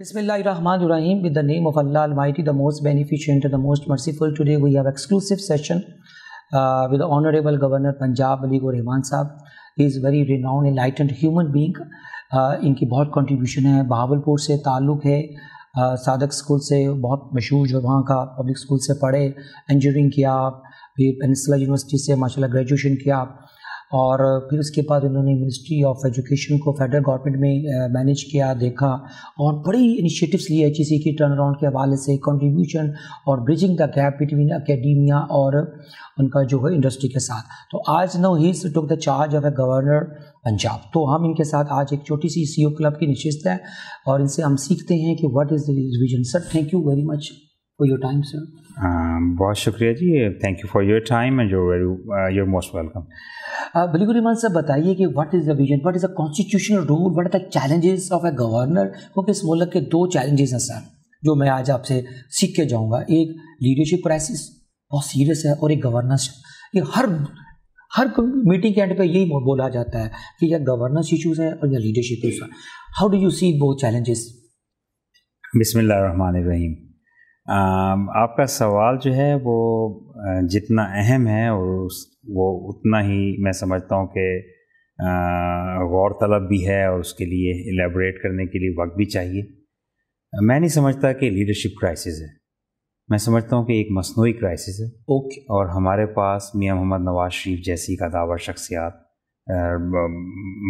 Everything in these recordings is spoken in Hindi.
बिसमीम with the name of Allah almighty the most beneficent the most merciful today we have exclusive session with honourable governor Punjab अली गो रहमान साहब is very renowned enlightened human being इनकी बहुत कंट्रीब्यूशन है बहावलपुर से ताल्लुक़ है सादक स्कूल से बहुत मशहूर जो वहाँ का पब्लिक स्कूल से पढ़े इंजीनियरिंग किया फिर पेनसला यूनिवर्सिटी से माशा ग्रेजुएशन किया और फिर उसके बाद इन्होंने मिनिस्ट्री ऑफ एजुकेशन को फेडरल गवर्नमेंट में मैनेज किया देखा और बड़ी इनिशिएटिव्स लिए एच की टर्न अराउंड के हवाले से कंट्रीब्यूशन और bridging the gap between academia और उनका जो है इंडस्ट्री के साथ तो आज now he took the charge of a governor Punjab तो हम इनके साथ आज एक छोटी सी सी क्लब की निश्चित है और इनसे हम सीखते हैं कि what is revision sir thank you very much for your time, sir. Um, बहुत शुक्रिया जी thank you for your time and your your most welcome बिल्कुल इमान साहब बताइए कि what is the vision what is the constitutional rule what are the challenges of a governor क्योंकि इस मुल्क के दो चैलेंजेस हैं सर जो मैं आज आपसे सीख के जाऊँगा एक लीडरशिप क्राइसिस बहुत सीरियस है और एक गवर्नेंस ये हर हर मीटिंग के एंड पे यही बोला जाता है कि यह गवर्नेंस इशूज़ है और यह लीडरशिप इशू है how do you see both challenges बिस्मिल्लाह रहमान रहीम आपका सवाल जो है वो जितना अहम है और वो उतना ही मैं समझता हूँ कि गौर तलब भी है और उसके लिए एलेबरेट करने के लिए वक्त भी चाहिए मैं नहीं समझता कि लीडरशिप क्राइसिस है मैं समझता हूँ कि एक मसनू क्राइसिस है ओके और हमारे पास मियाँ मोहम्मद नवाज शरीफ जैसी कदावर शख्सियात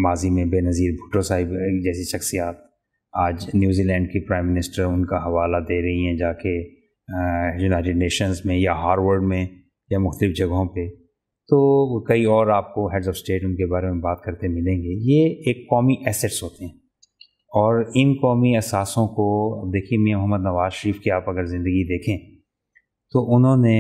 माजी में बेनज़ीर भुटो साहिब जैसी शख्सियात आज न्यूजीलैंड की प्राइम मिनिस्टर उनका हवाला दे रही हैं जाके यूनाइटेड नेशंस में या हार्वर्ड में या मुख्तफ जगहों पे तो कई और आपको हेड्स ऑफ स्टेट उनके बारे में बात करते मिलेंगे ये एक कौमी एसेट्स होते हैं और इन कौमी असासों को अब देखिए मियाँ मोहम्मद नवाज शरीफ की आप अगर ज़िंदगी देखें तो उन्होंने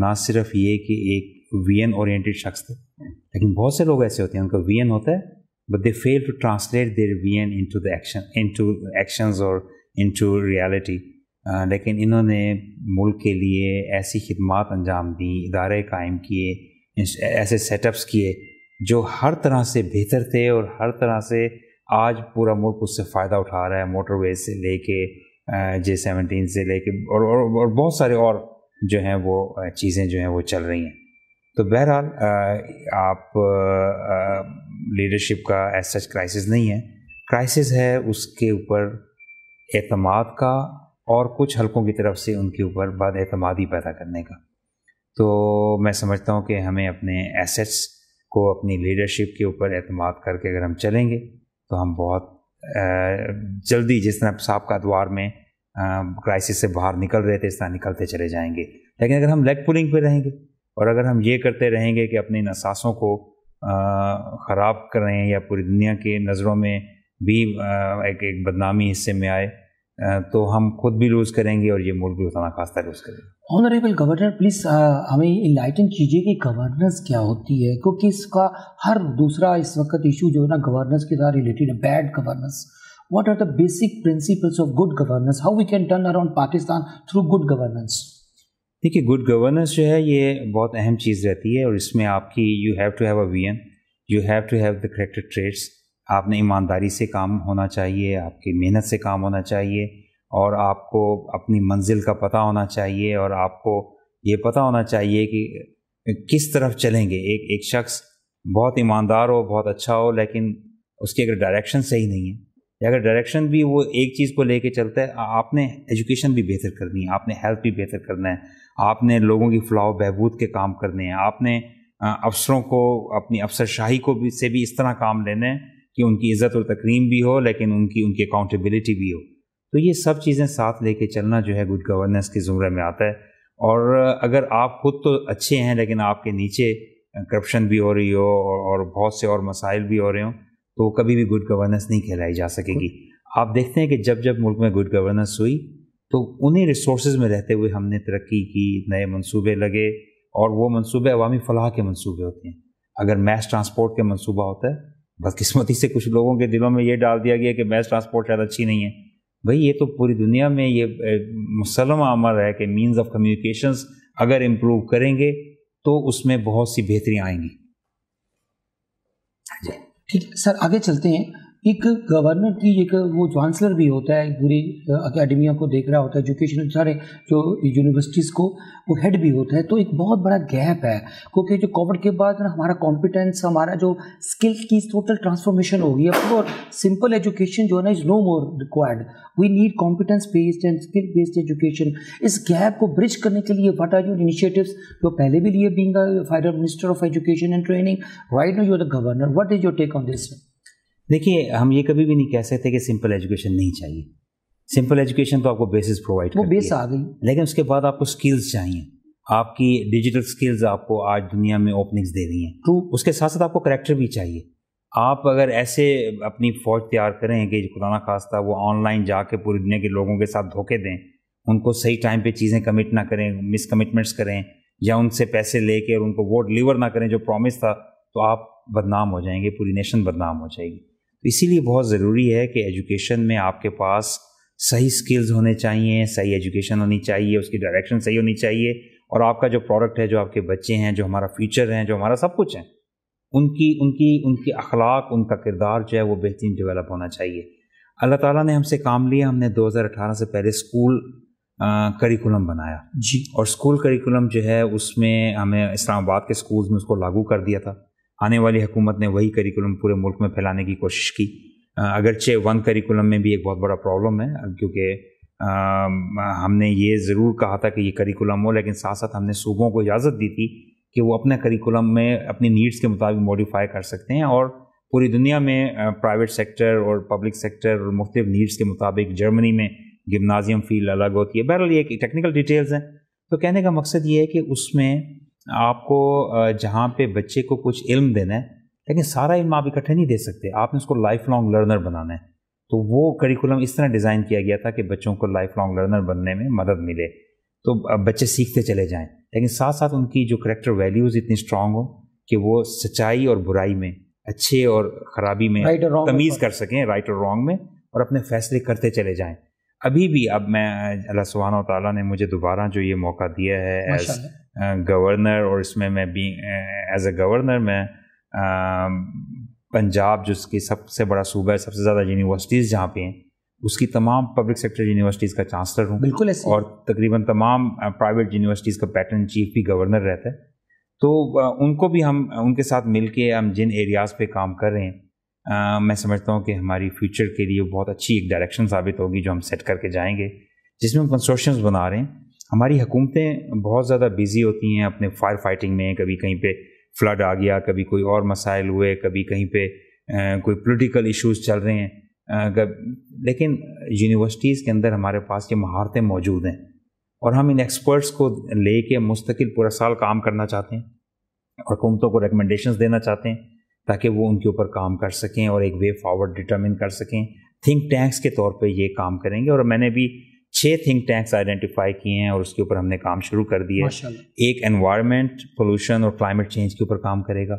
ना सिर्फ ये कि एक वी एन ओरिएंटेड शख्स थे लेकिन बहुत से लोग ऐसे होते हैं उनका वी एन होता है but they fail to translate their vision into the action into actions or into reality uh, लेकिन इन्होंने मुल्क के लिए ऐसी खदमात अंजाम दी इदारे कायम किए ऐसे सेटअप्स किए जो हर तरह से बेहतर थे और हर तरह से आज पूरा मुल्क उससे फ़ायदा उठा रहा है मोटरवे से लेके जे सेवनटीन से लेके और, और, और बहुत सारे और जो हैं वो चीज़ें जो हैं वो चल रही हैं तो बहरहाल आप लीडरशिप का एज सच क्राइसिस नहीं है क्राइसिस है उसके ऊपर अतमाद का और कुछ हलकों की तरफ से उनके ऊपर बाद अतमादी पैदा करने का तो मैं समझता हूँ कि हमें अपने एसेट्स को अपनी लीडरशिप के ऊपर अतमाद करके अगर हम चलेंगे तो हम बहुत जल्दी जिस तरह साहब का द्वार में क्राइसिस से बाहर निकल रहे थे इस तरह निकलते चले जाएंगे लेकिन अगर हम लेग पुलिंग पे रहेंगे और अगर हम ये करते रहेंगे कि अपने इन असासों को ख़राब करें या पूरी दुनिया के नज़रों में भी एक एक बदनामी हिस्से में आए तो हम खुद भी लूज़ करेंगे और ये मुल्क भी उतना खासा लूज़ करेंगे ऑनरेबल गवर्नर प्लीज़ हमें इलाइटन कीजिए कि गवर्नेंस क्या होती है क्योंकि इसका हर दूसरा इस वक्त इशू जो है ना गवर्नेंस के साथ रिलेटेड है bad governance what are the basic principles of good governance how we can turn around Pakistan through good governance देखिए गुड गवर्नेंस जो है ये बहुत अहम चीज़ रहती है और इसमें आपकी you have to have a we you have to have the corrected traits आपने ईमानदारी से काम होना चाहिए आपकी मेहनत से काम होना चाहिए और आपको अपनी मंजिल का पता होना चाहिए और आपको ये पता होना चाहिए कि किस तरफ चलेंगे एक एक शख्स बहुत ईमानदार हो बहुत अच्छा हो लेकिन उसकी अगर डायरेक्शन सही नहीं है या अगर डायरेक्शन भी वो एक चीज़ को लेके चलता है आपने एजुकेशन भी बेहतर करनी है आपने हेल्थ भी बेहतर करना है आपने लोगों की फलाह बहबूद के काम करने हैं आपने अफसरों को अपनी अफसरशाही को भी से भी इस तरह काम लेने हैं कि उनकी इज़्ज़त और तकरीम भी हो लेकिन उनकी उनकी अकाउंटेबिलिटी भी हो तो ये सब चीज़ें साथ लेके चलना जो है गुड गवर्नेंस के ज़ुमरे में आता है और अगर आप खुद तो अच्छे हैं लेकिन आपके नीचे करप्शन भी हो रही हो और बहुत से और मसाइल भी हो रहे हों तो कभी भी गुड गवर्नेंस नहीं कहलाई जा सकेगी आप देखते हैं कि जब जब मुल्क में गुड गवर्नेंस हुई तो उन्हीं रिसोर्स में रहते हुए हमने तरक्की की नए मनसूबे लगे और वो मनसूबे अवामी फलाह के मनसूबे होते हैं अगर मैस ट्रांसपोर्ट के मनसूबा होता है बदकस्मती से कुछ लोगों के दिलों में ये डाल दिया गया कि मैस ट्रांसपोर्ट शायद अच्छी नहीं है भाई ये तो पूरी दुनिया में ये मुसलम अमर है कि मीन्स ऑफ कम्युनिकेशन अगर इम्प्रूव करेंगे तो उसमें बहुत सी बेहतरी आएंगी ठीक है सर आगे चलते हैं एक गवर्नर की एक वो चांसलर भी होता है पूरी अकेडमिया को देख रहा होता है एजुकेशन सारे जो यूनिवर्सिटीज़ को वो हेड भी होता है तो एक बहुत बड़ा गैप है क्योंकि जो कोविड के बाद हमारा कॉम्पिटेंस हमारा जो स्किल की टोटल ट्रांसफॉर्मेशन गई है और सिंपल एजुकेशन जो है ना is no more required we need competence based and skill based education इस गैप को ब्रिज करने के लिए वट आर यूर इनिशिएटिव्स जो पहले भी लिए being final minister of education and training right now you the governor what is your take on this देखिए हम ये कभी भी नहीं कह सकते कि सिंपल एजुकेशन नहीं चाहिए सिंपल एजुकेशन तो आपको बेसिस प्रोवाइड वो बेस आ गई लेकिन उसके बाद आपको स्किल्स चाहिए आपकी डिजिटल स्किल्स आपको आज दुनिया में ओपनिंग्स दे रही हैं ट्रू उसके साथ साथ आपको करेक्टर भी चाहिए आप अगर ऐसे अपनी फौज तैयार करें कि खास खास्ता वो ऑनलाइन जाके पूरी दुनिया के लोगों के साथ धोखे दें उनको सही टाइम पे चीज़ें कमिट ना करें मिस कमिटमेंट्स करें या उनसे पैसे लेके और उनको वोट डिलीवर ना करें जो प्रॉमिस था तो आप बदनाम हो जाएंगे पूरी नेशन बदनाम हो जाएगी तो इसीलिए बहुत ज़रूरी है कि एजुकेशन में आपके पास सही स्किल्स होने चाहिए सही एजुकेशन होनी चाहिए उसकी डायरेक्शन सही होनी चाहिए और आपका जो प्रोडक्ट है जो आपके बच्चे हैं जो हमारा फ्यूचर हैं जो हमारा सब कुछ है उनकी उनकी उनकी अखलाक उनका किरदार जो है वो बेहतरीन डेवलप होना चाहिए अल्लाह ताला ने हमसे काम लिया हमने 2018 से पहले स्कूल करिकुलम बनाया जी और स्कूल करिकुलम जो है उसमें हमें इस्लामाबाद के स्कूल्स में उसको लागू कर दिया था आने वाली हुकूमत ने वही करिकुलम पूरे मुल्क में फैलाने की कोशिश की अगरचे वन करिकुलम में भी एक बहुत बड़ा प्रॉब्लम है क्योंकि हमने ये ज़रूर कहा था कि ये करिकुलम हो लेकिन साथ साथ हमने सूबों को इजाज़त दी थी कि वो अपने करिकुलम में अपनी नीड्स के मुताबिक मॉडिफाई कर सकते हैं और पूरी दुनिया में प्राइवेट सेक्टर और पब्लिक सेक्टर और मुख्तफ नीड्स के मुताबिक जर्मनी में गिमनाजियम फील्ड अलग होती है बहरहाल ये टेक्निकल डिटेल्स हैं तो कहने का मकसद ये है कि उसमें आपको जहाँ पे बच्चे को कुछ इल्म देना है लेकिन सारा इल्म आप इकट्ठे नहीं दे सकते आपने उसको लाइफ लॉन्ग लर्नर बनाना है तो वो करिकुलम इस तरह डिज़ाइन किया गया था कि बच्चों को लाइफ लॉन्ग लर्नर बनने में मदद मिले तो बच्चे सीखते चले जाएँ लेकिन साथ साथ उनकी जो करेक्टर वैल्यूज़ इतनी स्ट्रांग हो कि वो सच्चाई और बुराई में अच्छे और ख़राबी में right तमीज़ कर सकें राइट और रॉन्ग में और अपने फैसले करते चले जाएं अभी भी अब मैं अल्लाह सुबहाना ताली ने मुझे दोबारा जो ये मौका दिया है एज गवर्नर और इसमें मैं बी एज ए गवर्नर मैं पंजाब जिसकी सबसे बड़ा सूबा है सबसे ज़्यादा यूनिवर्सिटीज़ जहाँ पे हैं उसकी तमाम पब्लिक सेक्टर यूनिवर्सिटीज़ का चांसलर हूँ बिल्कुल ऐसे और तकरीबन तमाम प्राइवेट यूनिवर्सिटीज़ का पैटर्न चीफ भी गवर्नर रहता है तो उनको भी हम उनके साथ मिल के हम जिन एरियाज़ पे काम कर रहे हैं आ, मैं समझता हूँ कि हमारी फ्यूचर के लिए बहुत अच्छी एक डायरेक्शन साबित होगी जो हम सेट करके जाएंगे जिसमें हम कंस्ट्रक्शन बना रहे हैं हमारी हुकूमतें बहुत ज़्यादा बिज़ी होती हैं अपने फायर फाइटिंग में कभी कहीं पे फ्लड आ गया कभी कोई और मसाइल हुए कभी कहीं पे कोई पॉलिटिकल इश्यूज चल रहे हैं लेकिन यूनिवर्सिटीज़ के अंदर हमारे पास ये महारतें मौजूद हैं और हम इन एक्सपर्ट्स को ले कर मुस्तकिल पूरा साल काम करना चाहते हैं और हुकूमतों को रिकमेंडेशन देना चाहते हैं ताकि वो उनके ऊपर काम कर सकें और एक वे फॉरवर्ड डिटर्मिन कर सकें थिंक टैंक्स के तौर पे ये काम करेंगे और मैंने भी छः थिंक टैंक्स आइडेंटिफाई किए हैं और उसके ऊपर हमने काम शुरू कर दिया एक एनवायरनमेंट पोल्यूशन और क्लाइमेट चेंज के ऊपर काम करेगा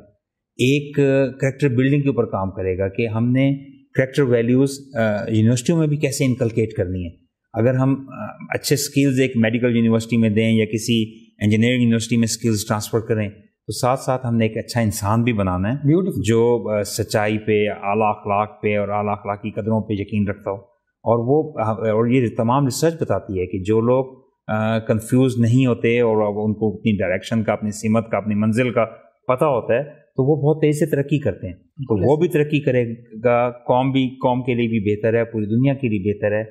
एक करेक्टर बिल्डिंग के ऊपर काम करेगा कि हमने करेक्टर वैल्यूज़ यूनिवर्सिटियों में भी कैसे इनकलकेट करनी है अगर हम अच्छे स्किल्स एक मेडिकल यूनिवर्सिटी में दें या किसी इंजीनियरिंग यूनिवर्सिटी में स्किल्स ट्रांसफ़र करें तो साथ साथ हमने एक अच्छा इंसान भी बनाना है Beautiful. जो सच्चाई पे आला अखलाक पे और आला अखलाकी कदरों पे यकीन रखता हो और वो और ये तमाम रिसर्च बताती है कि जो लोग कंफ्यूज नहीं होते और उनको अपनी डायरेक्शन का अपनी सीमत का अपनी मंजिल का पता होता है तो वो बहुत तेज़ी से तरक्की करते हैं तो वो भी तरक्की करेगा कौम भी कौम के लिए भी बेहतर है पूरी दुनिया के लिए बेहतर है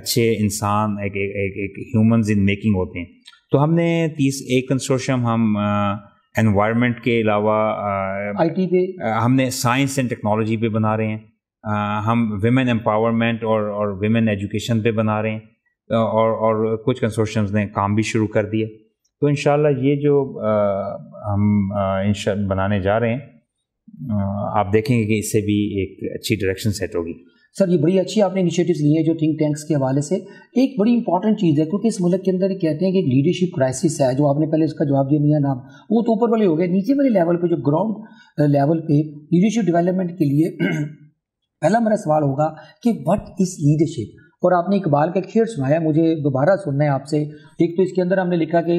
अच्छे इंसान एक एक एक, एक ह्यूमन इन मेकिंग होते हैं तो हमने तीस एक कंसोर्शियम हम एनवायरनमेंट के अलावा आईटी पे हमने साइंस एंड टेक्नोलॉजी पे बना रहे हैं हम वेमेन एम्पावरमेंट और और वेमेन एजुकेशन पे बना रहे हैं और और कुछ कंसोशन ने काम भी शुरू कर दिए तो इन ये जो आ, हम इन बनाने जा रहे हैं आप देखेंगे कि इससे भी एक अच्छी डायरेक्शन सेट होगी सर ये बड़ी अच्छी आपने इनिशिएटिव्स लिए जो थिंक टैंक्स के हवाले से एक बड़ी इंपॉर्टेंट चीज़ है क्योंकि इस मुल्क के अंदर कहते हैं कि एक लीडरशिप क्राइसिस है जो आपने पहले उसका जवाब दिया मियाँ नाम वो तो ऊपर वाले हो गए नीचे वाले लेवल पे जो ग्राउंड लेवल पे लीडरशिप डेवलपमेंट के लिए पहला मेरा सवाल होगा कि वट इज़ लीडरशिप और आपने इकबाल का खेर सुनाया मुझे दोबारा सुनना है आपसे एक तो इसके अंदर हमने लिखा कि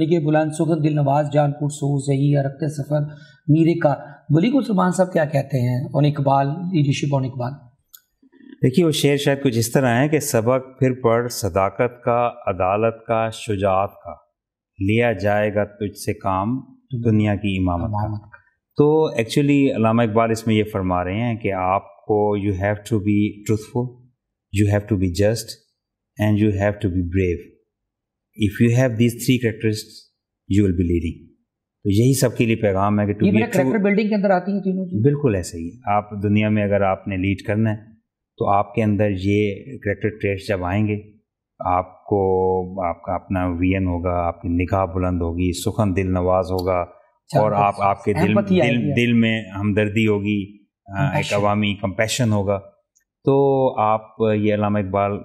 निगे बुलंद सुखद दिल नवाज जानपुर सो सही अरकत सफ़र मीरे का बली को सलमान साहब क्या कहते हैं और इकबाल लीडरशिप और इकबाल देखिए वो शेर शायद कुछ इस तरह है कि सबक फिर पढ़ सदाकत का अदालत का शुजात का लिया जाएगा तुझसे काम हम्म। दुनिया की इमामत का। तो एक्चुअली अलामा इकबाल इसमें ये फरमा रहे हैं कि आपको you have to be truthful you have to be just and you have to be brave if you have these three characteristic you will be leading तो यही सबके लिए पैगाम है कि टू बी करेक्टर बिल्डिंग के अंदर आती है तीनों बिल्कुल ऐसे ही आप दुनिया में अगर आपने लीड करना है तो आपके अंदर ये करेक्टर ट्रेस जब आएंगे आपको आपका अपना वीन होगा आपकी निगाह बुलंद होगी सुखन दिल नवाज होगा और आप आपके दिल दिल दिल में हमदर्दी होगी एक अवामी कम्पेशन होगा तो आप ये अलामा इकबाल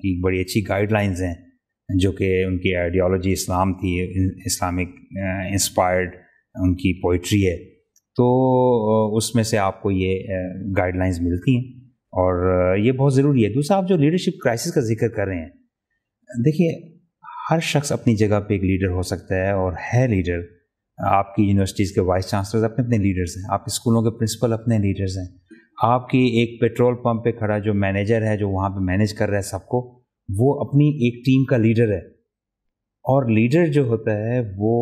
की बड़ी अच्छी गाइडलाइंस हैं जो कि उनकी आइडियोलॉजी इस्लाम थी इस्लामिक इंस्पायर्ड उनकी पोइट्री है तो उसमें से आपको ये गाइडलाइंस मिलती हैं और ये बहुत ज़रूरी है दूसरा आप जो लीडरशिप क्राइसिस का जिक्र कर रहे हैं देखिए हर शख्स अपनी जगह पे एक लीडर हो सकता है और है लीडर आपकी यूनिवर्सिटीज़ के वाइस चांसलर अपने अपने लीडर्स हैं आपके स्कूलों के प्रिंसिपल अपने लीडर्स हैं आपकी एक पेट्रोल पंप पे खड़ा जो मैनेजर है जो वहाँ पे मैनेज कर रहा है सबको वो अपनी एक टीम का लीडर है और लीडर जो होता है वो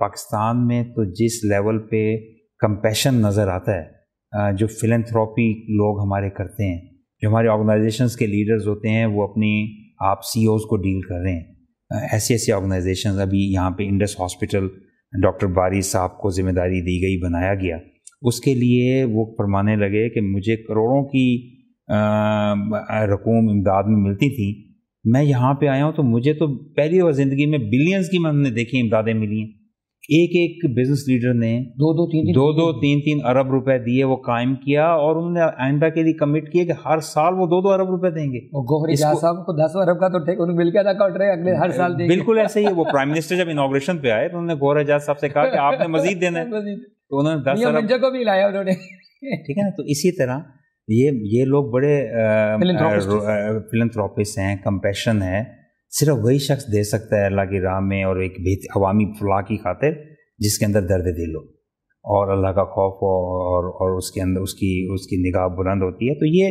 पाकिस्तान में तो जिस लेवल पे कंपैशन नज़र आता है जो फिलेंथ्रॉपी लोग हमारे करते हैं जो हमारे ऑर्गेनाइजेशंस के लीडर्स होते हैं वो अपनी आप सी e को डील कर रहे हैं ऐसी ऐसी ऑर्गेनाइजेशन अभी यहाँ पे इंडस हॉस्पिटल डॉक्टर बारी साहब को जिम्मेदारी दी गई बनाया गया उसके लिए वो फरमाने लगे कि मुझे करोड़ों की रकूम इमदाद में मिलती थी मैं यहाँ पे आया हूँ तो मुझे तो पहली बार ज़िंदगी में बिलियंस की मैंने देखी इमदादें मिली हैं एक एक बिजनेस लीडर ने दो दो तीन, दो दो तीन तीन अरब रुपए दिए वो कायम किया और उन्होंने आइंदा के लिए कमिट किया कि हर साल वो दो दो अरब रुपए देंगे साहब को दस अरब का तो ठीक उन्हें मिल गया था अगले हर साल देंगे बिल्कुल ऐसे ही वो प्राइम मिनिस्टर जब इनाग्रेशन पे आए तो उन्होंने गौर एजाज साहब से कहा कि आपने मजीद देना है तो उन्होंने दस अरब को भी लाया उन्होंने ठीक है ना तो इसी तरह ये ये लोग बड़े फिलंथ्रोपिस्ट हैं कंपेशन है सिर्फ वही शख्स दे सकता है अल्लाह की राह में और एक बेहत अवामी फलाह की खातिर जिसके अंदर दर्द दिल हो और अल्लाह का खौफ हो और और उसके अंदर उसकी उसकी निगाह बुलंद होती है तो ये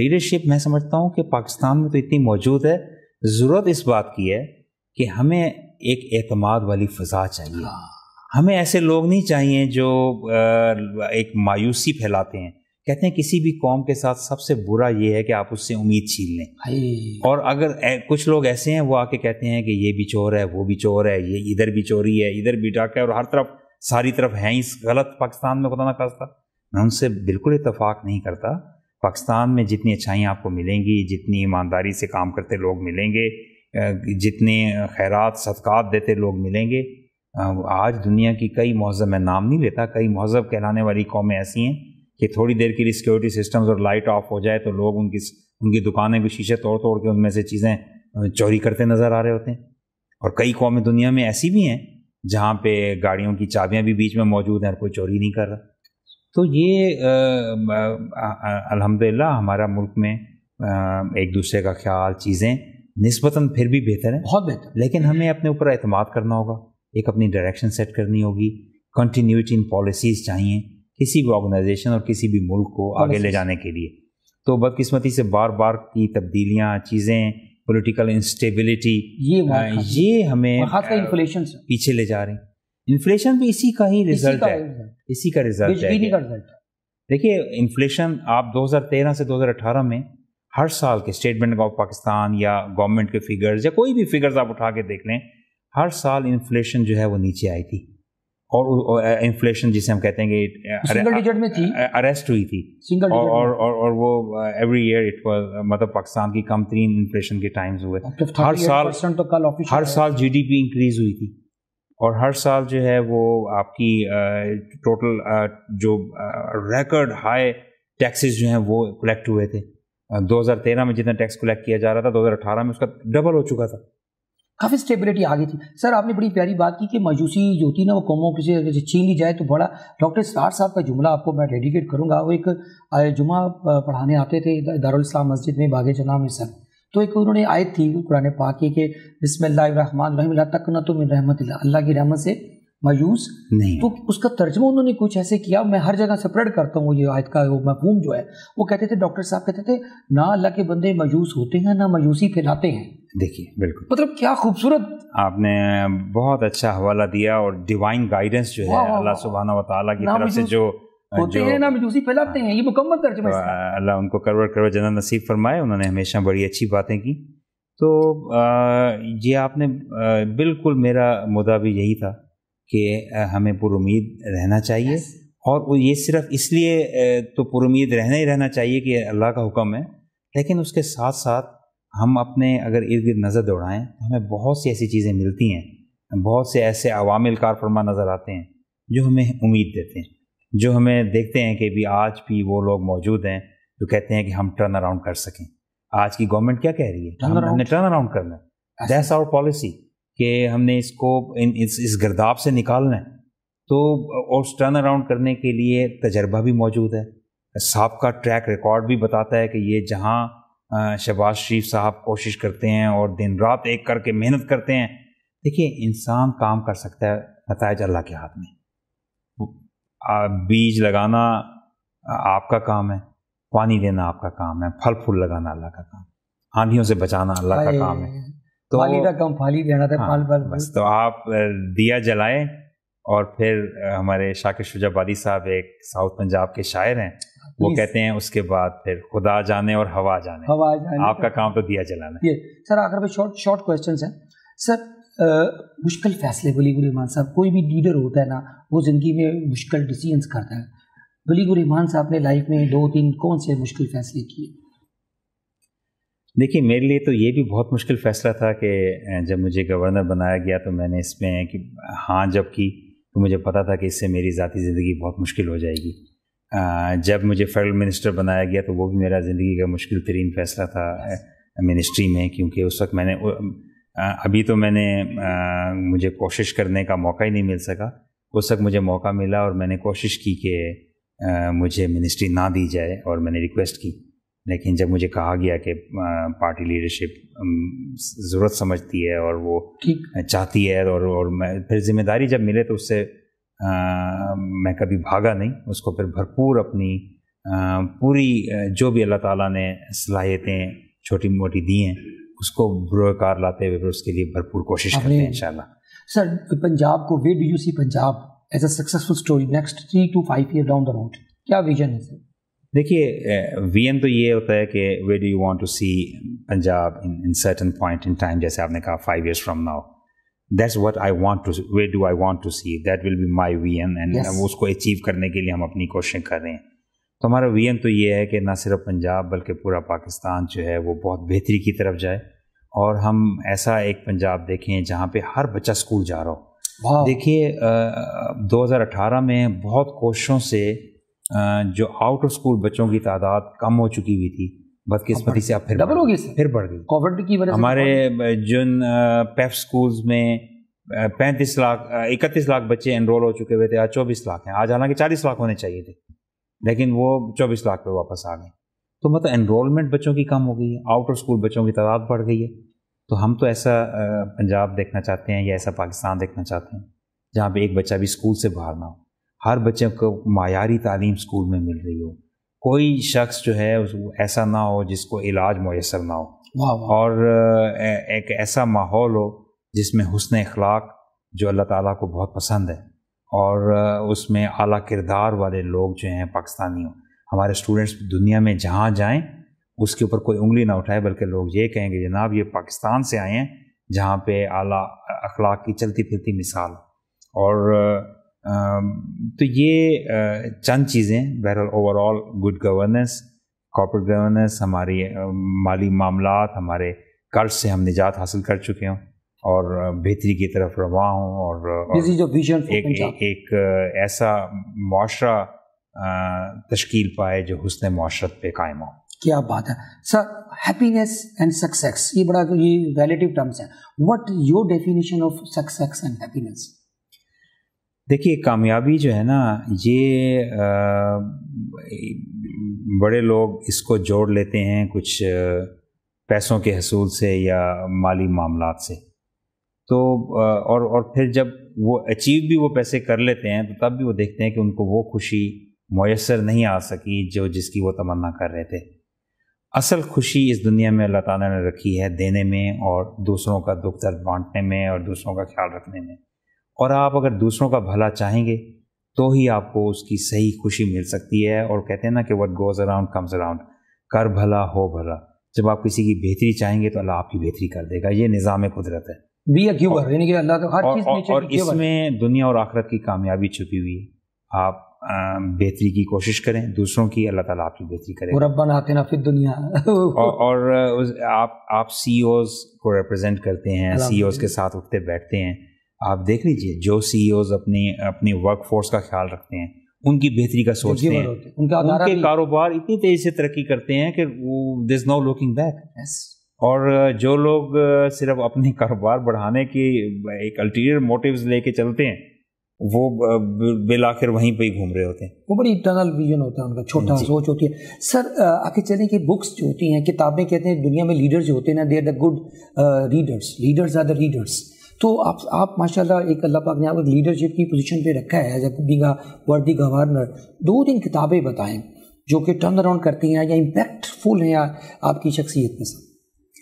लीडरशिप मैं समझता हूँ कि पाकिस्तान में तो इतनी मौजूद है ज़रूरत इस बात की है कि हमें एक अतमाद वाली फ़जा चाहिए हाँ। हमें ऐसे लोग नहीं चाहिए जो एक मायूसी फैलाते हैं कहते हैं किसी भी कौम के साथ सबसे बुरा ये है कि आप उससे उम्मीद छीन लें और अगर कुछ लोग ऐसे हैं वो आके कहते हैं कि ये भी चोर है वो भी चोर है ये इधर भी चोरी है इधर भी डाक है और हर तरफ सारी तरफ है इस गलत पाकिस्तान में खुदा ना खास्ता मैं उनसे बिल्कुल इतफाक़ नहीं करता पाकिस्तान में जितनी अच्छाइयाँ आपको मिलेंगी जितनी ईमानदारी से काम करते लोग मिलेंगे जितने खैरत सदक़ात देते लोग मिलेंगे आज दुनिया की कई महजब मैं नाम नहीं लेता कई महजब कहलाने वाली कौमें ऐसी हैं कि थोड़ी देर के लिए सिक्योरिटी सिस्टम्स और लाइट ऑफ हो जाए तो लोग उनकी उनकी दुकानें भी शीशे तोड़ तोड़ के उनमें से चीज़ें चोरी करते नज़र आ रहे होते हैं और कई कौमें दुनिया में ऐसी भी हैं जहाँ पे गाड़ियों की चाबियाँ भी बीच में मौजूद हैं और कोई चोरी नहीं कर रहा तो ये अलहमदिल्ला हमारा मुल्क में आ, एक दूसरे का ख्याल चीज़ें नस्बता फिर भी बेहतर है बहुत बेहतर लेकिन हमें अपने ऊपर अहतमाद करना होगा एक अपनी डायरेक्शन सेट करनी होगी कंटिन्यूटी इन पॉलिसीज़ चाहिए किसी भी ऑर्गेनाइजेशन और किसी भी मुल्क को आगे ले जाने के लिए तो बदकिस्मती से बार बार की तब्दीलियाँ चीज़ें पोलिटिकल इंस्टेबिलिटी ये आ, ये हमें इन्फ्लेशन पीछे ले जा हैं इन्फ्लेशन भी इसी का ही रिजल्ट है इसी का रिजल्ट है देखिए इन्फ्लेशन आप 2013 से 2018 में हर साल के स्टेट बैंक ऑफ पाकिस्तान या गवर्नमेंट के फिगर्स या कोई भी फिगर्स आप उठा के देख लें हर साल इन्फ्लेशन जो है वो नीचे आई थी और इन्फ्लेशन जिसे हम कहते हैं कि सिंगल डिजिट में थी अरेस्ट हुई थी सिंगल और, और, और और वो एवरी ईयर इट वाज मतलब पाकिस्तान की कम तरीन इन्फ्लेशन के टाइम्स हुए तो हर साल तो कल हर साल जीडीपी इंक्रीज हुई थी और हर साल जो है वो आपकी टोटल जो रिकॉर्ड हाई टैक्सेस जो हैं वो कलेक्ट हुए थे 2013 में जितना टैक्स कलेक्ट किया जा रहा था 2018 में उसका डबल हो चुका था काफ़ी स्टेबिलिटी आ गई थी सर आपने बड़ी प्यारी बात की कि मायूसी जो होती ना वो कौमों किसी अगर छीन ली जाए तो बड़ा डॉक्टर सार साहब का जुमला आपको मैं डेडिकेट करूँगा वो एक जुमा पढ़ाने आते थे दारुलस्लाम मस्जिद में बागे जना में सर तो एक उन्होंने आयत थी कुरान पाक की कि बिसमीम तक न तुम रहमत अल्लाह की रहमत से मायूस नहीं तो उसका तर्जमा उन्होंने कुछ ऐसे किया मैं हर जगह स्प्रेड करता हूँ ये आयत का वो मफहूम जो है वो कहते थे डॉक्टर साहब कहते थे ना अल्लाह के बंदे मायूस होते हैं ना मायूसी फैलाते हैं देखिए बिल्कुल मतलब क्या खूबसूरत आपने बहुत अच्छा हवाला दिया और डिवाइन गाइडेंस जो है अल्लाह सुबहाना वाली की तरफ से जो होते हैं ना मजूसी फैलाते हैं ये मुकम्मल तर्जमा तो, अल्लाह उनको करवर करवर जना नसीब फरमाए उन्होंने हमेशा बड़ी अच्छी बातें की तो ये आपने बिल्कुल मेरा मुद्दा भी यही था कि हमें पुरुद रहना चाहिए yes. और वो ये सिर्फ इसलिए तो पुरुद रहना ही रहना चाहिए कि अल्लाह का हुक्म है लेकिन उसके साथ साथ हम अपने अगर इर्द गिर्द नज़र दौड़ाएँ तो हमें बहुत सी ऐसी चीज़ें मिलती हैं बहुत से ऐसे अवामिल कार फरमा नज़र आते हैं जो हमें उम्मीद देते हैं जो हमें देखते हैं कि भी आज भी वो लोग मौजूद हैं जो कहते हैं कि हम टर्न अराउंड कर सकें आज की गवर्नमेंट क्या कह रही है टर्न अराउंड करना है दैट्स आवर पॉलिसी कि हमने इसको इन इस, इस गर्दाब से निकालना है तो और टर्न अराउंड करने के लिए तजर्बा भी मौजूद है साहब का ट्रैक रिकॉर्ड भी बताता है कि ये जहाँ शहबाज शरीफ साहब कोशिश करते हैं और दिन रात एक करके मेहनत करते हैं देखिए इंसान काम कर सकता है नतज अल्लाह के हाथ में बीज लगाना आपका काम है पानी देना आपका काम है फल फूल लगाना अल्लाह का काम आंधियों से बचाना अल्लाह का काम है तो फाली था कम फाली देना था हाँ, फाल फाल बस तो आप दिया जलाएं और फिर हमारे शाकिर शुजाबादी साहब एक साउथ पंजाब के शायर हैं वो कहते हैं उसके बाद फिर खुदा जाने और हवा जाने हवा जाने आपका काम तो दिया जलाना ये सर आखिर में शॉर्ट शॉर्ट क्वेश्चन है सर मुश्किल फैसले वली गुरमान साहब कोई भी लीडर होता है ना वो ज़िंदगी में मुश्किल डिसीजंस करता है वली गुरमान साहब ने लाइफ में दो तीन कौन से मुश्किल फैसले किए देखिए मेरे लिए तो ये भी बहुत मुश्किल फैसला था कि जब मुझे गवर्नर बनाया गया तो मैंने इसमें कि हाँ जब की तो मुझे पता था कि इससे मेरी ज़ाती ज़िंदगी बहुत मुश्किल हो जाएगी जब मुझे फेडरल मिनिस्टर बनाया गया तो वो भी मेरा ज़िंदगी का मुश्किल तरीन फैसला था मिनिस्ट्री में क्योंकि उस वक्त मैंने अभी तो मैंने मुझे कोशिश करने का मौका ही नहीं मिल सका उस वक्त मुझे मौका मिला और मैंने कोशिश की कि मुझे मिनिस्ट्री ना दी जाए और मैंने रिक्वेस्ट की लेकिन जब मुझे कहा गया कि पार्टी लीडरशिप ज़रूरत समझती है और वो ठीक चाहती है और और मैं फिर जिम्मेदारी जब मिले तो उससे मैं कभी भागा नहीं उसको फिर भरपूर अपनी पूरी जो भी अल्लाह ताला ने सलाहियतें छोटी मोटी दी हैं उसको बुरोकार लाते हुए फिर उसके लिए भरपूर कोशिश करते हैं इंशाल्लाह सर पंजाब को where do you see Punjab as a successful story next three to five year down the road क्या विजन है सर देखिए वीएम तो ये होता है कि where do you want to see Punjab in in certain point in time जैसे आपने कहा five years from now that's what I want to where do I want to see that will be my vision and उसको अचीव करने के लिए हम अपनी कोशिशें कर रहे हैं तो हमारा वीएम तो ये है कि ना सिर्फ पंजाब बल्कि पूरा पाकिस्तान जो है वो बहुत बेहतरी की तरफ जाए और हम ऐसा एक पंजाब देखें जहाँ पे हर बच्चा स्कूल जा रहा हो देखिए 2018 में बहुत कोशिशों से जो आउट ऑफ स्कूल बच्चों की तादाद कम हो चुकी हुई थी बदकिस्मती से अब फिर डबल हो गई फिर बढ़ गई कोविड की वजह हमारे तो जिन पेफ स्कूल्स e में पैंतीस लाख इकतीस लाख बच्चे एनरोल हो चुके हुए थे आज चौबीस लाख हैं आज हालांकि चालीस लाख होने चाहिए थे लेकिन वो चौबीस लाख पे वापस आ गए तो मतलब एनरोलमेंट बच्चों की कम हो गई है आउट ऑफ स्कूल बच्चों की तादाद बढ़ गई है तो हम तो ऐसा पंजाब देखना चाहते हैं या ऐसा पाकिस्तान देखना चाहते हैं जहाँ पे एक बच्चा भी स्कूल से बाहर ना हो हर बच्चे को मायारी तालीम स्कूल में मिल रही हो कोई शख्स जो है ऐसा ना हो जिसको इलाज मैसर ना हो और एक ऐसा माहौल हो जिसमें हुसन अखलाक जो अल्लाह ताला को बहुत पसंद है और उसमें अला किरदार वाले लोग जो हैं पाकिस्तानी हमारे स्टूडेंट्स दुनिया में जहाँ जाएँ उसके ऊपर कोई उंगली ना उठाए बल्कि लोग ये कहेंगे जनाब ये पाकिस्तान से आए हैं जहाँ पे आला अखलाक की चलती फिरती मिसाल और Um, तो ये चंद चीज़ें बहरहाल overall good governance corporate governance हमारी माली मामला हमारे कर्ज से हम निजात हासिल कर चुके हों और बेहतरी की तरफ रवा हूँ और, और जो विजन एक, एक, एक ऐसा माशरा तश्कील पाए जो हुसन माशरत पे कायम हो क्या बात है सर हैप्पीनेस एंड सक्सेस ये बड़ा तो ये रिलेटिव टर्म्स हैं what your definition of success and happiness देखिए कामयाबी जो है ना ये आ, बड़े लोग इसको जोड़ लेते हैं कुछ पैसों के हसूल से या माली मामला से तो और और फिर जब वो अचीव भी वो पैसे कर लेते हैं तो तब भी वो देखते हैं कि उनको वो खुशी मैसर नहीं आ सकी जो जिसकी वो तमन्ना कर रहे थे असल खुशी इस दुनिया में अल्लाह ताला ने रखी है देने में और दूसरों का दुख दर्द बांटने में और दूसरों का ख्याल रखने में और आप अगर दूसरों का भला चाहेंगे तो ही आपको उसकी सही खुशी मिल सकती है और कहते हैं ना कि what goes around comes around कर भला हो भला जब आप किसी की बेहतरी चाहेंगे तो अल्लाह आपकी बेहतरी कर देगा ये निज़ाम कुदरत है बी अक्यूबर कि अल्लाह तो हर और, चीज़ और, और इसमें दुनिया और आखरत की कामयाबी छुपी हुई है आप बेहतरी की कोशिश करें दूसरों की अल्लाह ताला आपकी बेहतरी करे रब्बा ना फिर दुनिया और, और आप आप सीईओज e को रिप्रेजेंट करते हैं सीईओज e के साथ उठते बैठते हैं आप देख लीजिए जो सी अपने अपने वर्क फोर्स का ख्याल रखते हैं उनकी बेहतरी का सोचते हैं उनका उनके कारोबार इतनी तेज़ी से तरक्की करते हैं कि इज़ नो लुकिंग बैक और जो लोग सिर्फ अपने कारोबार बढ़ाने की एक अल्टीरियर मोटिव्स लेके चलते हैं वो बिलाखिर वहीं पे ही घूम रहे होते हैं वो बड़ी इंटरनल विजन होता है उनका छोटा सोच होती है सर आगे चलें कि बुक्स जो होती हैं किताबें कहते हैं दुनिया में लीडर्स होते हैं ना they are the good readers leaders are the readers तो आप आप माशाल्लाह एक अल्लाह पाक ने आपको लीडरशिप की पोजीशन पे रखा है जब बींगा वर्दी गवर्नर दो तीन किताबें बताएं जो कि टर्न अराउंड करती हैं या इम्पैक्टफुल हैं या आपकी शख्सियत में सब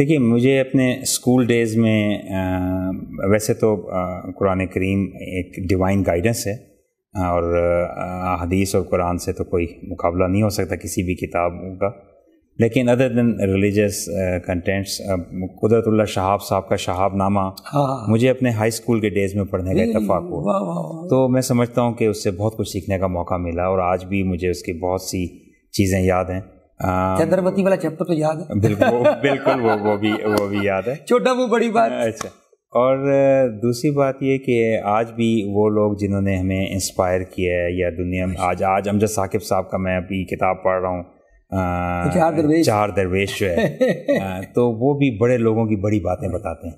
देखिए मुझे अपने स्कूल डेज़ में आ, वैसे तो कुरान करीम एक डिवाइन गाइडेंस है और हदीस और कुरान से तो कोई मुकाबला नहीं हो सकता किसी भी किताब का लेकिन अदर दिन रिलीजियस कंटेंट्स कुदरतुल्ला शहाब साहब का शहाब नामा हाँ। मुझे अपने हाई स्कूल के डेज में पढ़ने का हम्म, इतफाक़ हुआ तो मैं समझता हूँ कि उससे बहुत कुछ सीखने का मौका मिला और आज भी मुझे उसकी बहुत सी चीज़ें याद हैं चंद्रवती वाला चैप्टर तो याद है बिल्कुल बिल्कुल वो वो भी वो भी याद है छोटा वो बड़ी बात अच्छा और दूसरी बात ये कि आज भी वो लोग जिन्होंने हमें इंस्पायर किया है या दुनिया में अच्छा। आज आज अमजद साकिब साहब का मैं अभी किताब पढ़ रहा हूँ तो चार दरवेश चार दरवेश जो है तो वो भी बड़े लोगों की बड़ी बातें बताते हैं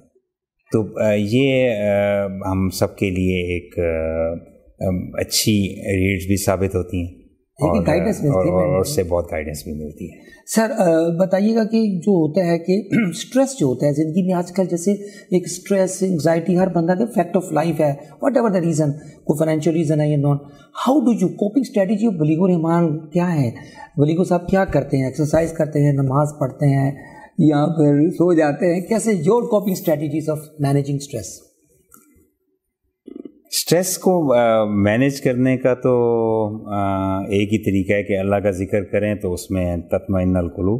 तो ये हम सबके लिए एक अच्छी रीड्स भी साबित होती हैं लेकिन गाइडेंस मिलती है और उससे बहुत गाइडेंस भी मिलती है सर बताइएगा कि जो होता है कि स्ट्रेस जो होता है ज़िंदगी में आजकल जैसे एक स्ट्रेस एंगजाइटी हर बंदा के फैक्ट ऑफ लाइफ है वट एवर द रीज़न कोई फाइनेंशियल रीज़न है या non how do you coping strategy of Baligh Rehman क्या है बलीगो साहब क्या करते हैं एक्सरसाइज करते हैं नमाज पढ़ते हैं या फिर सो जाते हैं कैसे your coping strategies of managing stress stress को मैनेज करने का तो आ, एक ही तरीका है कि अल्लाह का जिक्र करें तो उसमें तत्मिनल कुलू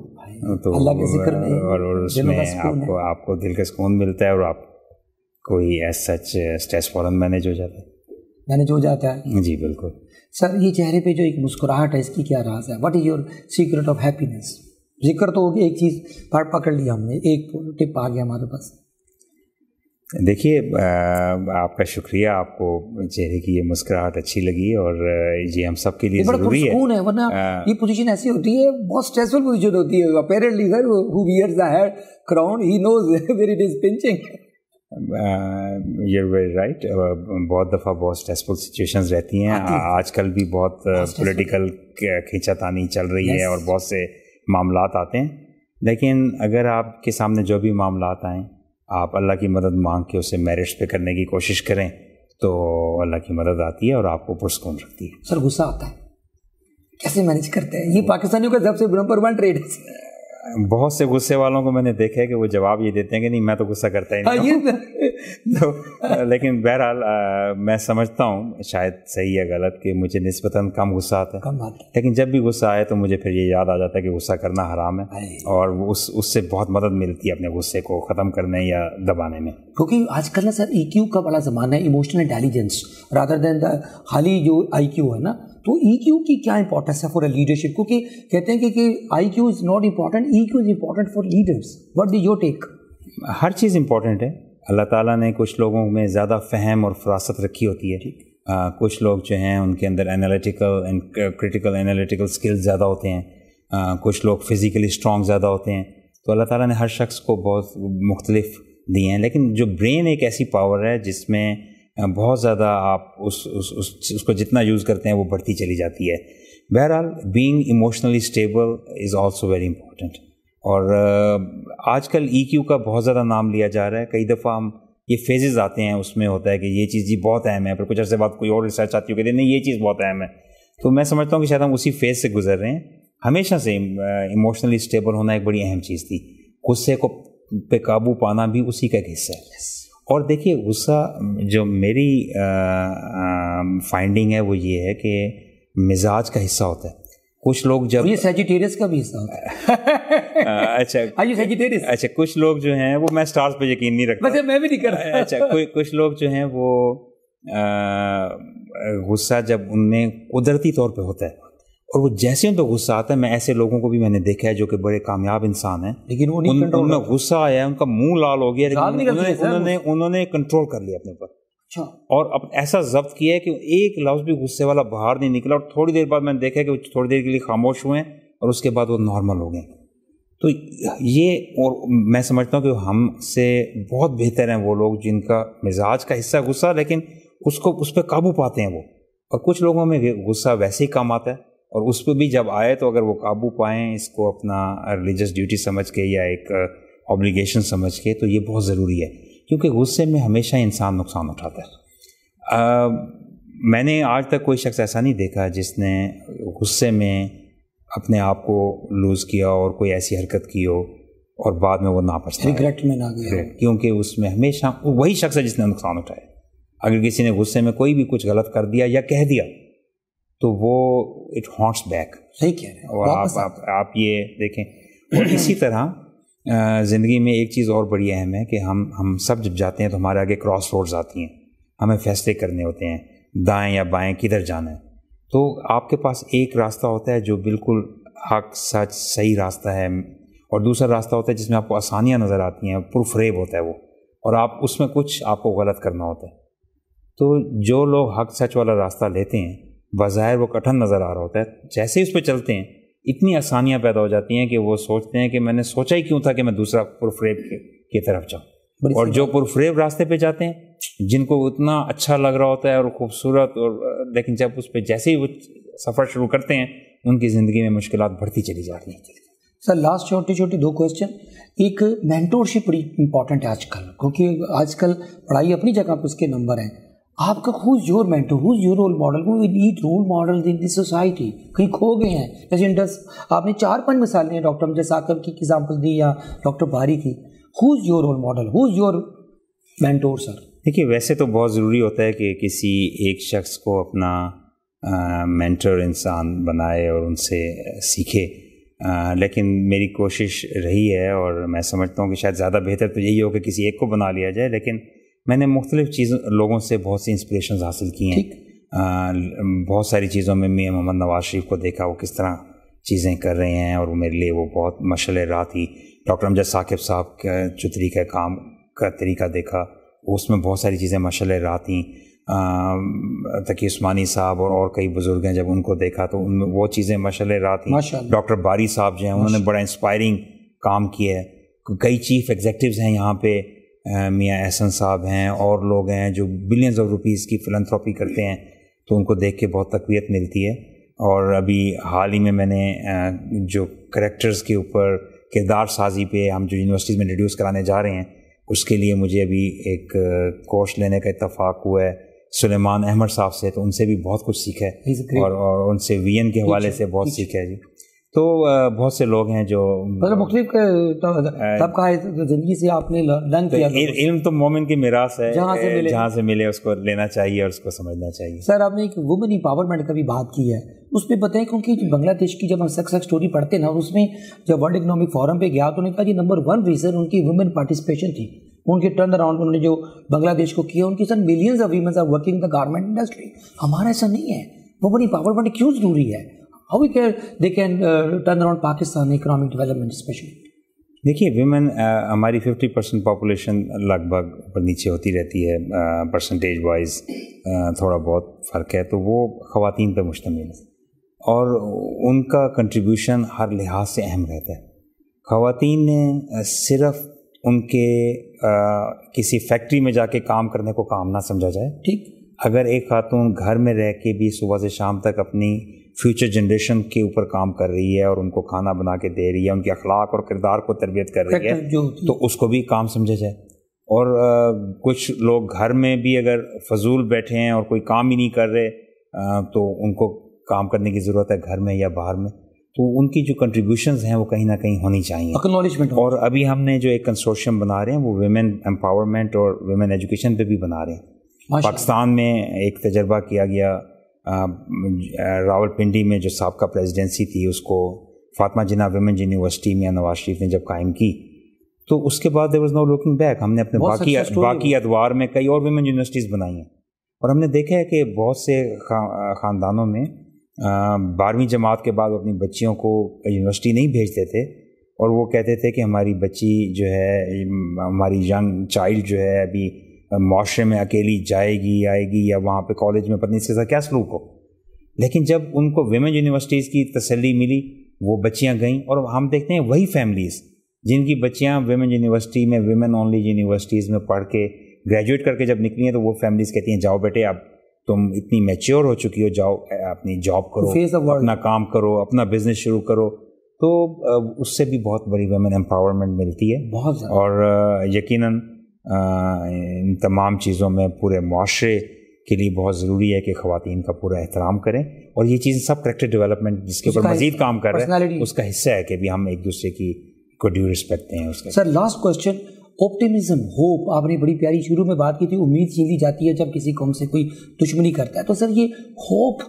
तो अल्लाह जिक्र और, और उसमें आपको आपको दिल का सुकून मिलता है और आप कोई एज सच स्ट्रेस फॉरन मैनेज हो जाता है मैनेज हो जाता है जी बिल्कुल सर ये चेहरे पे जो एक मुस्कुराहट है इसकी क्या राज है what is your secret of happiness जिक्र तो हो गया एक चीज़ पकड़ लिया हमने एक टिप आ गया हमारे पास देखिए आपका शुक्रिया आपको चेहरे की ये मुस्कुराहट अच्छी लगी और ये हम सब के लिए जरूरी है है वरना ये पोजीशन ऐसी होती है बहुत स्ट्रेसफुल पोजीशन होती है apparently sir who wears the head crown he knows where it is pinching you very right बहुत दफ़ा बहुत स्ट्रेसफुल सिचुएशंस रहती हैं आजकल भी बहुत पॉलिटिकल खींचातानी चल रही है और बहुत से मामला आते हैं लेकिन अगर आपके सामने जो भी मामला आए आप अल्लाह की मदद मांग के उसे मैरिज पे करने की कोशिश करें तो अल्लाह की मदद आती है और आपको पुरस्कून रखती है सर गुस्सा आता है कैसे मैनेज करते हैं ये पाकिस्तानियों का सबसे नंबर वन ट्रेड है बहुत से गुस्से वालों को मैंने देखा है कि वो जवाब ये देते हैं कि नहीं मैं तो गुस्सा करता ही हाँ, नहीं हूँ तो, तो लेकिन बहरहाल मैं समझता हूँ शायद सही है गलत कि मुझे नस्बता कम गुस्सा आता है कम आता है लेकिन जब भी गुस्सा आए तो मुझे फिर ये याद आ जाता है कि गुस्सा करना हराम है और उस उससे बहुत मदद मिलती है अपने गुस्से को ख़त्म करने या दबाने में क्योंकि आजकल ना सर ई e का बड़ा ज़माना है emotional intelligence rather than the खाली जो आई है ना तो ई e क्यू की क्या इंपॉर्टेंस है फॉर अ लीडरशिप क्योंकि कहते हैं कि IQ is not important EQ is important for leaders what the your take हर चीज़ इम्पॉर्टेंट है अल्लाह ताला ने कुछ लोगों में ज़्यादा फहम और फरासत रखी होती है आ, कुछ लोग जो हैं उनके अंदर analytical and critical analytical skills ज़्यादा होते हैं आ, कुछ लोग फिज़िकली स्ट्रॉन्ग ज़्यादा होते हैं तो अल्लाह ताला ने हर शख्स को बहुत मुख्तलिफ दिए हैं लेकिन जो ब्रेन एक ऐसी पावर है जिसमें बहुत ज़्यादा आप उस, उस, उस उसको जितना यूज़ करते हैं वो बढ़ती चली जाती है बहरहाल being emotionally stable is also very important और आजकल ईक्यू e का बहुत ज़्यादा नाम लिया जा रहा है कई दफ़ा हम ये फेजेज़ आते हैं उसमें होता है कि ये चीज़ जी बहुत अहम है पर कुछ अर्से बाद कोई और रिसर्च आती कहते नहीं ये चीज़ बहुत अहम है तो मैं समझता हूँ कि शायद हम उसी फेज से गुजर रहे हैं हमेशा से इमोशनली स्टेबल होना एक बड़ी अहम चीज़ थी गुस्से को पे काबू पाना भी उसी का एक हिस्सा है और देखिए गुस्सा जो मेरी फाइंडिंग है वो ये है कि मिजाज का हिस्सा होता है कुछ लोग जब ये सेजिटेरियस का भी हिस्सा अच्छा आई सेजिटेरियस अच्छा कुछ लोग जो हैं वो मैं स्टार्स पे यकीन नहीं रखता वैसे मैं भी नहीं करता अच्छा कोई कुछ लोग जो हैं वो गुस्सा जब उनमें कुदरती तौर पे होता है और वो जैसे उनको गुस्सा आता है मैं ऐसे लोगों को भी मैंने देखा है जो कि बड़े कामयाब इंसान हैं लेकिन वो उन, उनमें गुस्सा आया उनका मुंह लाल हो गया लेकिन उन्होंने उन्होंने, उन्होंने कंट्रोल कर लिया अपने ऊपर अच्छा और अब ऐसा जब्त किया है कि एक लफ्ज़ भी गुस्से वाला बाहर नहीं निकला और थोड़ी देर बाद मैंने देखा कि थोड़ी देर के लिए खामोश हुए और उसके बाद वो नॉर्मल हो गए तो ये और मैं समझता हूँ कि हम से बहुत बेहतर हैं वो लोग जिनका मिजाज का हिस्सा गुस्सा लेकिन उसको उस पर काबू पाते हैं वो और कुछ लोगों में गुस्सा वैसे ही कम आता है और उस पर भी जब आए तो अगर वो काबू पाएँ इसको अपना रिलीजियस ड्यूटी समझ के या एक ऑब्लिगेशन uh, समझ के तो ये बहुत ज़रूरी है क्योंकि गुस्से में हमेशा इंसान नुकसान उठाता है आ, uh, मैंने आज तक कोई शख्स ऐसा नहीं देखा जिसने गुस्से में अपने आप को लूज़ किया और कोई ऐसी हरकत की हो और बाद में वो ना पछता रिग्रेट में ना गया क्योंकि उसमें हमेशा वही शख्स है जिसने नुकसान उठाया अगर किसी ने गुस्से में कोई भी कुछ गलत कर दिया या कह दिया तो वो इट हॉट्स बैक सही कह रहे हैं और आप, आप आप ये देखें और इसी तरह ज़िंदगी में एक चीज़ और बड़ी अहम है कि हम हम सब जब जाते हैं तो हमारे आगे क्रॉस रोड्स आती हैं हमें फैसले करने होते हैं दाएं या बाएं किधर जाना है तो आपके पास एक रास्ता होता है जो बिल्कुल हक सच सही रास्ता है और दूसरा रास्ता होता है जिसमें आपको आसानियाँ नज़र आती हैं पुरफरेब होता है वो और आप उसमें कुछ आपको गलत करना होता है तो जो लोग हक सच वाला रास्ता लेते हैं बाहिर वो कठिन नज़र आ रहा होता है जैसे ही उस पर चलते हैं इतनी आसानियाँ पैदा हो जाती हैं कि वो सोचते हैं कि मैंने सोचा ही क्यों था कि मैं दूसरा पुरफ्रेब की तरफ जाऊँ और जो पुरफ्रेब रास्ते पर जाते हैं जिनको उतना अच्छा लग रहा होता है और खूबसूरत और लेकिन जब उस पर जैसे ही वो सफ़र शुरू करते हैं उनकी ज़िंदगी में मुश्किल बढ़ती चली जा रही हैं सर लास्ट छोटी छोटी दो क्वेश्चन एक मैंटोरशिप बड़ी इंपॉर्टेंट है आजकल क्योंकि आजकल पढ़ाई अपनी जगह पर उसके नंबर हैं आपका who's your mentor who's your role model we need role model in this society कहीं खो गए हैं जैसे इंडस आपने चार पांच मिसाल हैं डॉक्टर अमजद साकब की एग्जाम्पल दी या डॉक्टर भारी की is your role model is your mentor sir देखिए वैसे तो बहुत ज़रूरी होता है कि किसी एक शख्स को अपना मैंटर इंसान बनाए और उनसे सीखे आ, लेकिन मेरी कोशिश रही है और मैं समझता हूँ कि शायद ज़्यादा बेहतर तो यही हो कि किसी एक को बना लिया जाए लेकिन मैंने मुख्तलिफ़ चीज़ लोगों से बहुत सी इंस्परेशन हासिल की हैं बहुत सारी चीज़ों में मियाँ मोहम्मद नवाज शरीफ को देखा वो किस तरह चीज़ें कर रहे हैं और मेरे लिए वो बहुत मशल रहा थी डॉक्टर अमजद साकिब साहब का चुतरी का काम का तरीका देखा उसमें बहुत सारी चीज़ें मशल रहा थी तकी उस्मानी साहब और और कई बुज़ुर्ग हैं जब उनको देखा तो उनमें वो चीज़ें मशल रहा थी डॉक्टर बारी साहब जो हैं उन्होंने बड़ा इंस्पायरिंग काम किया है कई चीफ़ एग्जेक्टिव हैं यहाँ पर मियाँ एहसन साहब हैं और लोग हैं जो बिलियंस ऑफ रुपीज़ की फिलंथ्रॉपी करते हैं तो उनको देख के बहुत तकवीत मिलती है और अभी हाल ही में मैंने जो करेक्टर्स के ऊपर किरदार साजी पे हम जो यूनिवर्सिटीज़ में इंट्रोड्यूस कराने जा रहे हैं उसके लिए मुझे अभी एक कोर्स लेने का इतफाक़ हुआ है सुलेमान अहमद साहब से तो उनसे भी बहुत कुछ सीखा है और, और उनसे वी के हवाले से बहुत सीखा है जी तो बहुत से लोग हैं जो मतलब मुख्तलिफ तो, तो, तबका तो, ज़िंदगी से आपने लर्न तो किया इल, इल्म तो मोमिन की मिरास है जहाँ से मिले जहाँ से मिले उसको लेना चाहिए और उसको समझना चाहिए सर आपने एक वुमेन इंपावरमेंट का भी बात की है उस पर बताएं क्योंकि बांग्लादेश की जब हम सक्सेस स्टोरी पढ़ते ना उसमें जब वर्ल्ड इकोनॉमिक फोरम पे गया तो उन्होंने कहा कि नंबर वन रीज़न उनकी वुमेन पार्टिसिपेशन थी उनके टर्न अराउंड उन्होंने जो बांग्लादेश को किया उनकी sir millions of womens are working the garment industry हमारा ऐसा नहीं है वुमेन इंपावरमेंट क्यों ज़रूरी है how we can they can uh, turn around Pakistan economic development especially. देखिए वेमेन uh, हमारी 50 परसेंट पॉपुलेशन लगभग पर नीचे होती रहती है परसेंटेज uh, वाइज uh, थोड़ा बहुत फ़र्क है तो वो ख़वान पर मुश्तमिल है और उनका कंट्रीब्यूशन हर लिहाज से अहम रहता है ख़वान ने सिर्फ उनके आ, किसी फैक्ट्री में जाके काम करने को काम ना समझा जाए ठीक अगर एक खातून घर में रह के भी सुबह से शाम तक अपनी फ्यूचर जनरेशन के ऊपर काम कर रही है और उनको खाना बना के दे रही है उनके अखलाक और किरदार को तरबियत कर रही है तो उसको भी काम समझा जाए और आ, कुछ लोग घर में भी अगर फजूल बैठे हैं और कोई काम ही नहीं कर रहे आ, तो उनको काम करने की ज़रूरत है घर में या बाहर में तो उनकी जो कंट्रीब्यूशन हैं वो कहीं ना कहीं होनी चाहिए एक्नोलिजमेंट और अभी हमने जो एक कंसोर्शियम बना रहे हैं वो वेमेन एम्पावरमेंट और वेमेन एजुकेशन पे भी बना रहे हैं पाकिस्तान में एक तजर्बा किया गया रावलपिंडी में जो सबका प्रेसिडेंसी थी उसको फातमा जिना वेमेन यूनिवर्सिटी में नवाज शरीफ ने जब कायम की तो उसके बाद there was no looking back हमने अपने बाकी बाकी अदवार में कई और वेमेन यूनिवर्सिटीज़ बनाई हैं और हमने देखा है कि बहुत से ख़ानदानों में बारहवीं जमात के बाद अपनी बच्चियों को यूनिवर्सिटी नहीं भेजते थे और वो कहते थे कि हमारी बच्ची जो है हमारी यंग चाइल्ड जो है अभी माशरे में अकेली जाएगी आएगी या वहाँ पे कॉलेज में पत्नी से क्या सलूक हो लेकिन जब उनको वेमेन यूनिवर्सिटीज़ की तसली मिली वो बच्चियाँ गईं और हम देखते हैं वही फैमिलीज़ जिनकी बच्चियाँ वेमेन यूनिवर्सिटी में वेमेन ओनली यूनिवर्सिटीज़ में पढ़ के ग्रेजुएट करके जब निकली हैं तो वो फैमिलीज़ कहती हैं जाओ बेटे आप तुम इतनी मेच्योर हो चुकी हो जाओ अपनी जॉब तो करो फेस अपना काम करो अपना बिजनेस शुरू करो तो उससे भी बहुत बड़ी वेमेन एम्पावरमेंट मिलती है बहुत और यकीनन इन तमाम चीज़ों में पूरे माशरे के लिए बहुत ज़रूरी है कि खातन का पूरा एहतराम करें और ये चीज़ सब करेक्टर डेवलपमेंट जिसके ऊपर मजीद काम कर रहे हैं उसका हिस्सा है कि भी हम एक दूसरे की को ड्यू रिस्पेक्ट दें उसका sir last question optimism hope आपने बड़ी प्यारी शुरू में बात की थी उम्मीद सीधी जाती है जब किसी कौम से कोई दुश्मनी करता है तो सर ये होप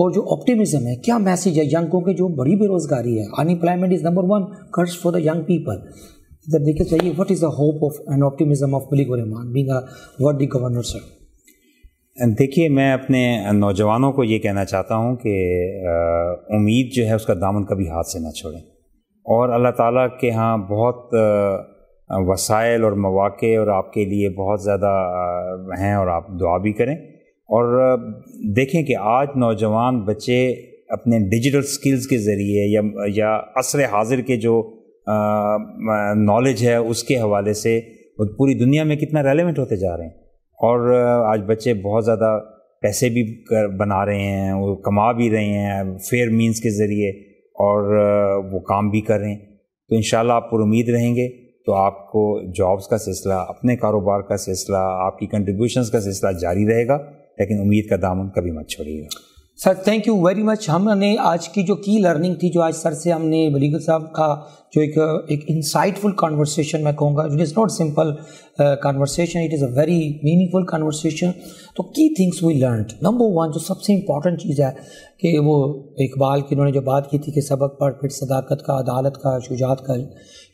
और जो ऑप्टिमिज्म है क्या मैसेज है यंग को के जो बड़ी बेरोजगारी है अनएम्प्लॉयमेंट इज़ नंबर वन कर्ज for the young people that they चाहिए say is the hope of and optimism of of Rehman being a worthy governor देखिए मैं अपने नौजवानों को ये कहना चाहता हूँ कि उम्मीद जो है उसका दामन कभी हाथ से ना छोड़ें और अल्लाह ताला के यहाँ बहुत वसाइल और मौाक़े और आपके लिए बहुत ज़्यादा हैं और आप दुआ भी करें और देखें कि आज नौजवान बच्चे अपने डिजिटल स्किल्स के ज़रिए या या असर हाजिर के जो नॉलेज है उसके हवाले से पूरी दुनिया में कितना रेलिवेंट होते जा रहे हैं और आज बच्चे बहुत ज़्यादा पैसे भी कर बना रहे हैं वो कमा भी रहे हैं फेयर मीन्स के ज़रिए और वो काम भी कर रहे हैं तो इन आप पर उम्मीद रहेंगे तो आपको जॉब्स का सिलसिला अपने कारोबार का सिलसिला आपकी कंट्रीब्यूशंस का सिलसिला जारी रहेगा लेकिन उम्मीद का दामन कभी मत छोड़िएगा sir thank you very much हमने आज की जो की लर्निंग थी जो आज सर से हमने बलीगल साहब का जो एक एक इंसाइटफुल कॉन्वर्सेशन मैं कहूँगा it is not simple conversation it is a very meaningful conversation तो की things we learn number one जो सबसे इम्पॉर्टेंट चीज़ है कि वो इकबाल की उन्होंने जो बात की थी कि सबक पर फिर सदाकत का अदालत का शुजात का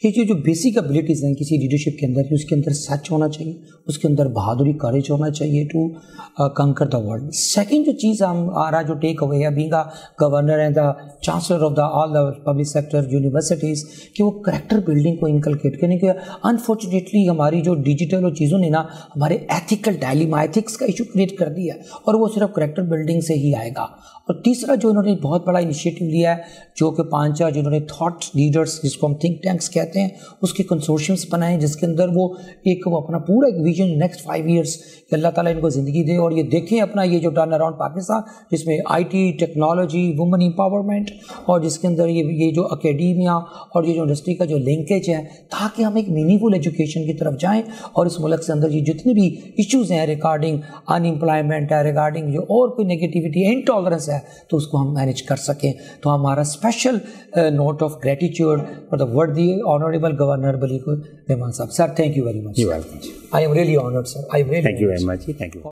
ये जो जो बेसिक एबिलिटीज़ हैं किसी लीडरशिप के अंदर उसके अंदर सच होना चाहिए उसके अंदर बहादुरी करेज होना चाहिए टू कंकर द वर्ल्ड सेकेंड जो चीज़ हम आ रहा जो टेक अवे है being a governor and the chancellor of the all the public sector universities कि वो करेक्टर बिल्डिंग को इनकलकेट करें कि अनफॉर्चुनेटली हमारी जो डिजिटल और चीज़ों ने ना हमारे एथिकल डायलिमा एथिक्स का इशू क्रिएट कर दिया और वो सिर्फ करेक्टर बिल्डिंग से ही आएगा और तीसरा जो इन्होंने बहुत बड़ा इनिशिएटिव लिया है जो कि पाँच चार जिन्होंने थॉट लीडर्स जिसको हम थिंक टैंक्स कहते हैं उसके कंसोर्शियम्स बनाए जिसके अंदर वो एक वो अपना पूरा एक विजन नेक्स्ट फाइव ईयर्स कि अल्लाह ताला इनको ज़िंदगी दे और ये देखें अपना ये जो टर्न अराउंड पाकिस्तान जिसमें टी टेक्नोलॉजी वुमन एम्पावरमेंट और जिसके अंदर ये ये जो अकेडमिया और ये जो इंडस्ट्री का जो लिंकेज है ताकि हम एक मीनिंगफुल एजुकेशन की तरफ जाएँ और इस मुल्क के अंदर ये जितने भी इशूज़ हैं रिगार्डिंग अनएम्प्लॉयमेंट है रिगार्डिंग जो और कोई नेगेटिविटी है इनटॉलरेंस है है तो उसको हम मैनेज कर सकें तो हमारा special note of gratitude for the word the honourable governor Baligh को रहमान साहब sir thank you very much I am really honoured sir I am really thank you very much thank you